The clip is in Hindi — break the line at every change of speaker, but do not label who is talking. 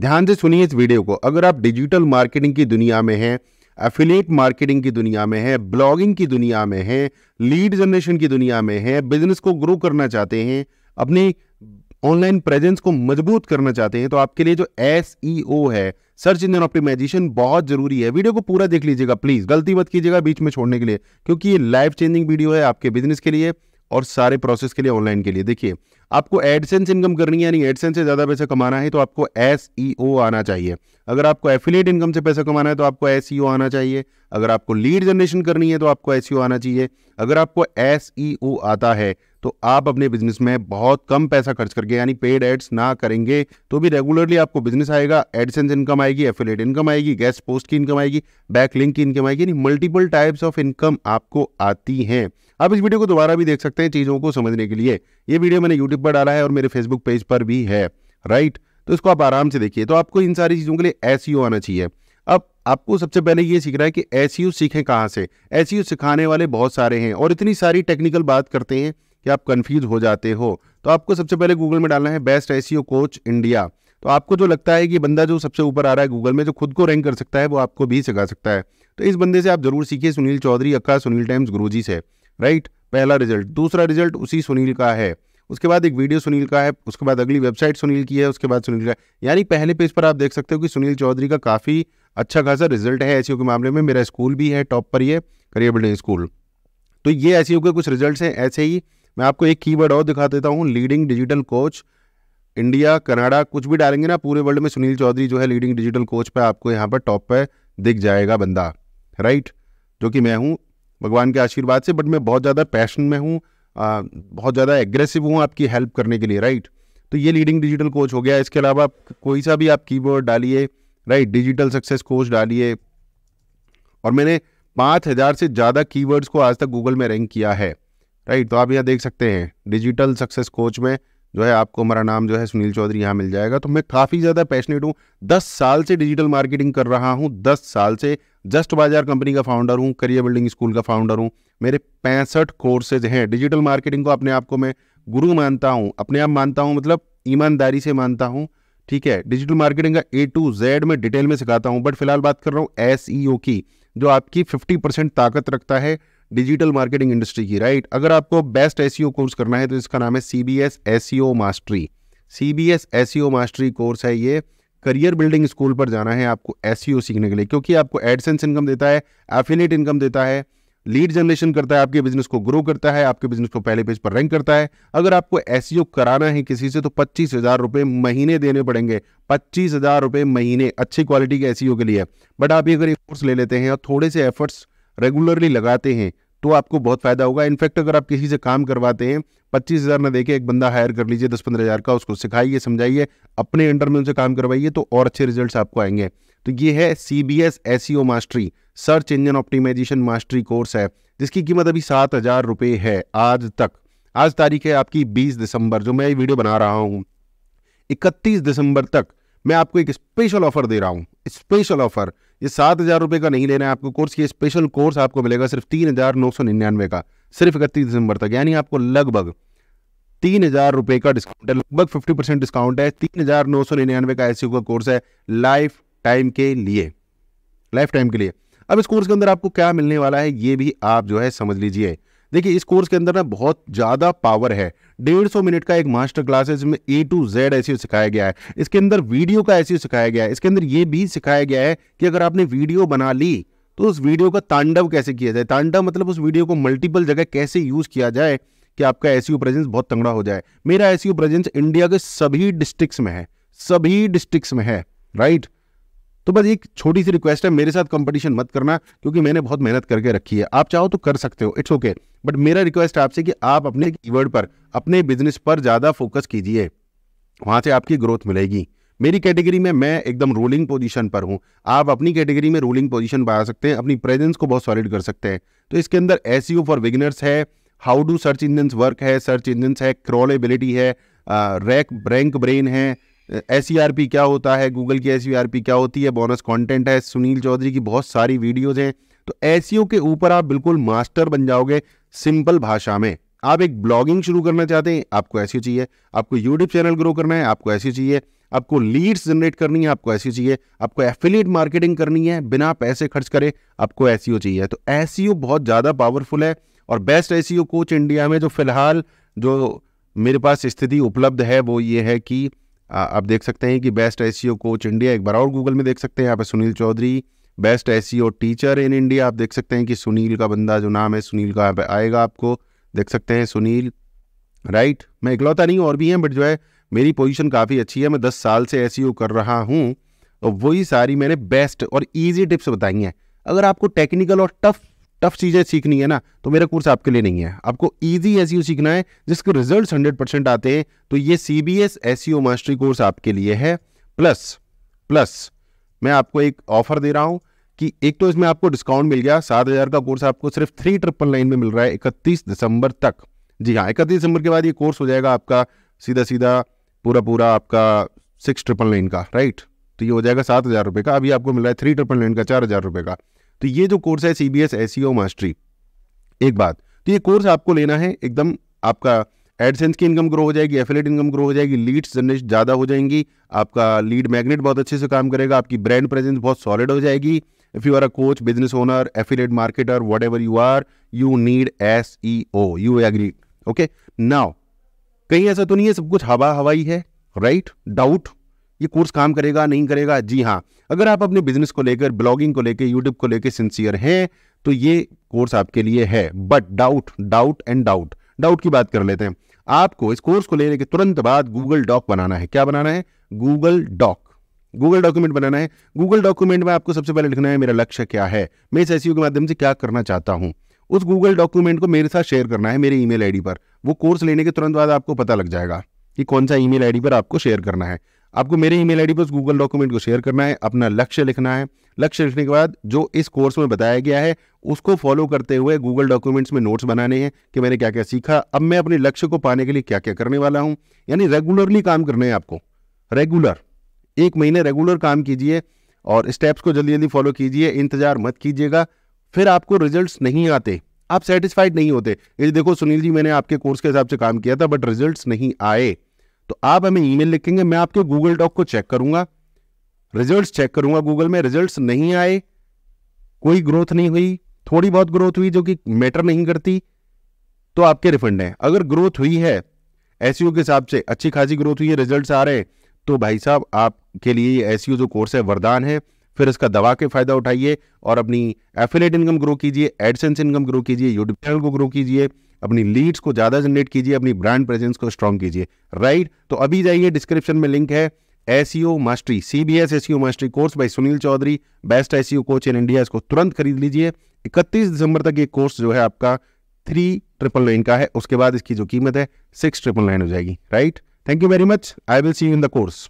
ध्यान से सुनिए इस वीडियो को अगर आप डिजिटल मार्केटिंग की दुनिया में हैं एफिलेट मार्केटिंग की दुनिया में है ब्लॉगिंग की दुनिया में है लीड जनरेशन की दुनिया में है बिजनेस को ग्रो करना चाहते हैं अपनी ऑनलाइन प्रेजेंस को मजबूत करना चाहते हैं तो आपके लिए जो एस e है सर्च इंजन ऑप्टिमाइजेशन बहुत जरूरी है वीडियो को पूरा देख लीजिएगा प्लीज गलती मत कीजिएगा बीच में छोड़ने के लिए क्योंकि ये लाइफ चेंजिंग वीडियो है आपके बिजनेस के लिए और सारे प्रोसेस के लिए ऑनलाइन के लिए देखिए आपको एडसेंस इनकम करनी है यानी एडसेंस से ज़्यादा पैसा कमाना है तो आपको एस e आना चाहिए अगर आपको एफिलेट इनकम से पैसा कमाना है तो आपको एस e आना चाहिए अगर आपको लीड जनरेशन करनी है तो आपको एस e आना चाहिए अगर आपको एस आता है तो आप अपने बिजनेस में बहुत कम पैसा खर्च करके यानी पेड एड्स ना करेंगे तो भी रेगुलरली आपको बिजनेस आएगा एडसेंस इनकम आएगी एफिलेट इनकम आएगी गेस्ट पोस्ट की इनकम आएगी बैक लिंक की इनकम आएगी यानी मल्टीपल टाइप्स ऑफ इनकम आपको आती हैं आप इस वीडियो को दोबारा भी देख सकते हैं चीज़ों को समझने के लिए ये वीडियो मैंने यूट्यूब फेसबुक पर डाला है और मेरे फेसबुक पेज पर भी है राइट तो इसको आप आराम से देखिए तो आपको इन सारी चीज़ों के लिए एस e आना चाहिए अब आपको सबसे पहले ये सीख रहा है कि एस e सीखें कहाँ से एस e सिखाने वाले बहुत सारे हैं और इतनी सारी टेक्निकल बात करते हैं कि आप कन्फ्यूज हो जाते हो तो आपको सबसे पहले गूगल में डालना है बेस्ट एस कोच इंडिया तो आपको जो लगता है कि बंदा जो सबसे ऊपर आ रहा है गूगल में जो खुद को रैंक कर सकता है वो आपको भी सिखा सकता है तो इस बंदे से आप जरूर सीखिए सुनील चौधरी अक्का सुनील टाइम्स गुरुजी से राइट पहला रिजल्ट दूसरा रिजल्ट उसी सुनील का है उसके बाद एक वीडियो सुनील का है उसके बाद अगली वेबसाइट सुनील की है उसके बाद सुनील का यानी पहले पेज पर आप देख सकते हो कि सुनील चौधरी का काफ़ी अच्छा खासा रिजल्ट है ऐसी के मामले में मेरा स्कूल भी है टॉप पर ये करियर बिल्डिंग स्कूल तो ये ऐसी के कुछ रिजल्ट हैं ऐसे ही मैं आपको एक की और दिखा देता हूँ leading digital coach India Canada कुछ भी डालेंगे ना पूरे वर्ल्ड में सुनील चौधरी जो है लीडिंग डिजिटल कोच पर आपको यहाँ पर टॉप पर दिख जाएगा बंदा राइट जो कि मैं हूँ भगवान के आशीर्वाद से बट मैं बहुत ज़्यादा पैशन में हूँ आ, बहुत ज़्यादा एग्रेसिव हूँ आपकी हेल्प करने के लिए राइट तो ये लीडिंग डिजिटल कोच हो गया इसके अलावा आप कोई सा भी आप कीवर्ड डालिए राइट डिजिटल सक्सेस कोच डालिए और मैंने पाँच हज़ार से ज़्यादा कीवर्ड्स को आज तक गूगल में रैंक किया है राइट तो आप यहाँ देख सकते हैं डिजिटल सक्सेस कोच में जो है आपको हमारा नाम जो है सुनील चौधरी यहाँ मिल जाएगा तो मैं काफ़ी ज़्यादा पैशनेट हूँ दस साल से डिजिटल मार्केटिंग कर रहा हूँ दस साल से जस्ट बाजार कंपनी का फाउंडर हूँ करियर बिल्डिंग स्कूल का फाउंडर हूँ मेरे पैंसठ कोर्सेज हैं डिजिटल मार्केटिंग को अपने आप को मैं गुरु मानता हूँ अपने आप मानता हूँ मतलब ईमानदारी से मानता हूँ ठीक है डिजिटल मार्केटिंग का ए टू जेड में डिटेल में सिखाता हूँ बट फिलहाल बात कर रहा हूँ एस e की जो आपकी फिफ्टी परसेंट ताकत रखता है डिजिटल मार्केटिंग इंडस्ट्री की राइट अगर आपको बेस्ट एस कोर्स करना है तो इसका नाम है C B S S mastery C B S S mastery course है ये करियर बिल्डिंग स्कूल पर जाना है आपको एस सीखने के लिए क्योंकि आपको एडसेंस इनकम देता है एफिलेट इनकम देता है लीड जनरेशन करता है आपके बिजनेस को ग्रो करता है आपके बिजनेस को पहले पेज पर रैंक करता है अगर आपको एस कराना है किसी से तो पच्चीस हज़ार रुपये महीने देने पड़ेंगे पच्चीस हज़ार रुपये महीने अच्छी क्वालिटी के एस के लिए बट आप ये अगर ये कोर्स ले लेते हैं और थोड़े से एफर्ट्स रेगुलरली लगाते हैं तो आपको बहुत फ़ायदा होगा इनफैक्ट अगर आप किसी से काम करवाते हैं पच्चीस हज़ार ना देके एक बंदा हायर कर लीजिए दस पंद्रह हज़ार का उसको सिखाइए समझाइए अपने अंडर में उनसे काम करवाइए तो और अच्छे रिजल्ट आपको आएंगे तो ये है C B S S mastery search engine optimization mastery course है जिसकी कीमत अभी सात हज़ार रुपये है आज तक आज तारीख है आपकी बीस दिसंबर जो मैं ये वीडियो बना रहा हूँ इकतीस दिसंबर तक मैं आपको एक स्पेशल ऑफर दे रहा हूँ स्पेशल ऑफर ये सात हज़ार रुपये का नहीं लेना है आपको कोर्स ये स्पेशल कोर्स आपको मिलेगा सिर्फ तीन हज़ार नौ सौ निन्यानवे का सिर्फ इकतीस दिसंबर तक यानी आपको लगभग तीन हज़ार रुपये का डिस्काउंट है लगभग फिफ्टी परसेंट डिस्काउंट है तीन हज़ार नौ सौ निन्यानवे का ऐसी का कोर्स है लाइफ टाइम के लिए लाइफ टाइम के लिए अब इस कोर्स के अंदर आपको क्या मिलने वाला है ये भी आप जो है समझ लीजिए देखिए इस कोर्स के अंदर ना बहुत ज़्यादा पावर है डेढ़ सौ मिनट का एक मास्टर क्लास है जिसमें ए टू जेड ऐसे सिखाया गया है इसके अंदर वीडियो का ऐसे सिखाया गया है इसके अंदर ये भी सिखाया गया है कि अगर आपने वीडियो बना ली तो उस वीडियो का तांडव कैसे किया जाए तांडव मतलब उस वीडियो को मल्टीपल जगह कैसे यूज़ किया जाए कि आपका एस प्रेजेंस e बहुत तंगड़ा हो जाए मेरा एस प्रेजेंस इंडिया के सभी डिस्ट्रिक्स में है सभी डिस्ट्रिक्स में है राइट तो बस एक छोटी सी रिक्वेस्ट है मेरे साथ कंपटीशन मत करना क्योंकि मैंने बहुत मेहनत करके रखी है आप चाहो तो कर सकते हो इट्स ओके बट मेरा रिक्वेस्ट आपसे कि आप अपने कीवर्ड पर अपने बिजनेस पर ज़्यादा फोकस कीजिए वहां से आपकी ग्रोथ मिलेगी मेरी कैटेगरी में मैं एकदम रोलिंग पोजीशन पर हूँ आप अपनी कैटेगरी में रोलिंग पोजीशन पर आ सकते हैं अपनी प्रेजेंस को बहुत सॉलिड कर सकते हैं तो इसके अंदर एस फॉर विगनर्स है how do search engine work है सर्च इंजन है क्रॉलेबिलिटी है रैक रैंक ब्रेन है एस e क्या होता है गूगल की एस e क्या होती है बोनस कंटेंट है सुनील चौधरी की बहुत सारी वीडियोज़ हैं तो एस e के ऊपर आप बिल्कुल मास्टर बन जाओगे सिंपल भाषा में आप एक ब्लॉगिंग शुरू करना चाहते हैं आपको ऐसी चाहिए आपको यूट्यूब चैनल ग्रो करना है आपको ऐसी चाहिए आपको लीड्स जनरेट करनी है आपको ऐसी चाहिए आपको एफिलिएट मार्केटिंग करनी है बिना पैसे खर्च करे आपको एस चाहिए तो एस बहुत ज़्यादा पावरफुल है और बेस्ट एस कोच इंडिया में जो फिलहाल जो मेरे पास स्थिति उपलब्ध है वो ये है कि आप देख सकते हैं कि बेस्ट एस कोच इंडिया एक बार और गूगल में देख सकते हैं यहाँ पे Sunil Chaudhary best S teacher in India आप देख सकते हैं कि सुनील का बंदा जो नाम है सुनील का यहाँ पे आएगा आपको देख सकते हैं सुनील राइट मैं इकलौता नहीं और भी हैं बट जो है मेरी पोजीशन काफ़ी अच्छी है मैं दस साल से एस कर रहा हूँ और वही सारी मैंने बेस्ट और ईजी टिप्स बताई हैं अगर आपको टेक्निकल और टफ टफ चीज़ें सीखनी है ना तो मेरा कोर्स आपके लिए नहीं है आपको ईजी एस सीखना है जिसके रिजल्ट हंड्रेड परसेंट आते हैं तो ये C B S S mastery course आपके लिए है प्लस प्लस मैं आपको एक ऑफर दे रहा हूँ कि एक तो इसमें आपको डिस्काउंट मिल गया सात हज़ार का कोर्स आपको सिर्फ थ्री ट्रिपल नाइन में मिल रहा है इकतीस दिसंबर तक जी हाँ इकतीस दिसंबर के बाद ये कोर्स हो जाएगा आपका सीधा सीधा पूरा पूरा आपका सिक्स ट्रिपल नाइन का राइट तो ये हो जाएगा सात हज़ार रुपये का अभी आपको मिल रहा है थ्री ट्रिपल नाइन का चार हज़ार रुपये का तो ये जो कोर्स है C B S S mastery एक बात तो ये कोर्स आपको लेना है एकदम आपका एडसेंस की इनकम ग्रो हो जाएगी एफिलेट इनकम ग्रो हो जाएगी लीड्स जनरेट ज़्यादा हो जाएंगी आपका लीड मैग्नेट बहुत अच्छे से काम करेगा आपकी ब्रांड प्रेजेंस बहुत सॉलिड हो जाएगी if you are a coach business owner affiliate marketer whatever you are you need S E O you agree okay now कहीं ऐसा तो नहीं है सब कुछ हवा हवाई है राइट डाउट ये कोर्स काम करेगा नहीं करेगा जी हाँ अगर आप अपने बिजनेस को लेकर ब्लॉगिंग को लेकर यूट्यूब को लेकर सिंसियर हैं तो ये कोर्स आपके लिए है but doubt doubt and doubt doubt की बात कर लेते हैं आपको इस कोर्स को लेने के तुरंत बाद गूगल डॉक बनाना है क्या बनाना है गूगल डॉक गूगल डॉक्यूमेंट बनाना है गूगल डॉक्यूमेंट में आपको सबसे पहले लिखना है मेरा लक्ष्य क्या है मैं इस एस के माध्यम से क्या करना चाहता हूँ उस गूगल डॉक्यूमेंट को मेरे साथ शेयर करना है मेरे ईमेल आईडी पर वो कोर्स लेने के तुरंत बाद आपको पता लग जाएगा कि कौन सा ईमेल आईडी पर आपको शेयर करना है आपको मेरे ईमेल आईडी पर उस गूगल डॉक्यूमेंट को शेयर करना है अपना लक्ष्य लिखना है लक्ष्य लिखने के बाद जो इस कोर्स में बताया गया है उसको फॉलो करते हुए गूगल डॉक्यूमेंट्स में नोट्स बनाने हैं कि मैंने क्या क्या सीखा अब मैं अपने लक्ष्य को पाने के लिए क्या क्या करने वाला हूँ यानी रेगुलरली काम करना है आपको रेगुलर एक महीने रेगुलर काम कीजिए और स्टेप्स को जल्दी जल्दी फॉलो कीजिए इंतजार मत कीजिएगा फिर आपको रिजल्ट्स नहीं आते आप सेटिस्फाइड नहीं होते ये देखो सुनील जी मैंने आपके कोर्स के हिसाब से काम किया था बट रिजल्ट्स नहीं आए तो आप हमें ईमेल लिखेंगे मैं आपके गूगल डॉक को चेक करूंगा रिजल्ट्स चेक करूंगा गूगल में रिजल्ट्स नहीं आए कोई ग्रोथ नहीं हुई थोड़ी बहुत ग्रोथ हुई जो कि मैटर नहीं करती तो आपके रिफंड हैं अगर ग्रोथ हुई है एस के हिसाब से अच्छी खासी ग्रोथ हुई है रिजल्ट आ रहे हैं तो भाई साहब आपके लिए ये एस जो कोर्स है वरदान है फिर इसका दवा के फ़ायदा उठाइए और अपनी एफिलेट इनकम ग्रो कीजिए एडसेंस इनकम ग्रो कीजिए यूट्यूब चैनल को ग्रो कीजिए अपनी लीड्स को ज़्यादा जनरेट कीजिए अपनी ब्रांड प्रेजेंस को स्ट्रॉन्ग कीजिए राइट तो अभी जाइए डिस्क्रिप्शन में लिंक है S mastery C B S S mastery course by Sunil Chaudhary best S coach in India इसको तुरंत खरीद लीजिए इकतीस दिसंबर तक ये कोर्स जो है आपका थ्री ट्रिपल नाइन का है उसके बाद इसकी जो कीमत है सिक्स ट्रिपल नाइन हो जाएगी right thank you very much I will see you in the course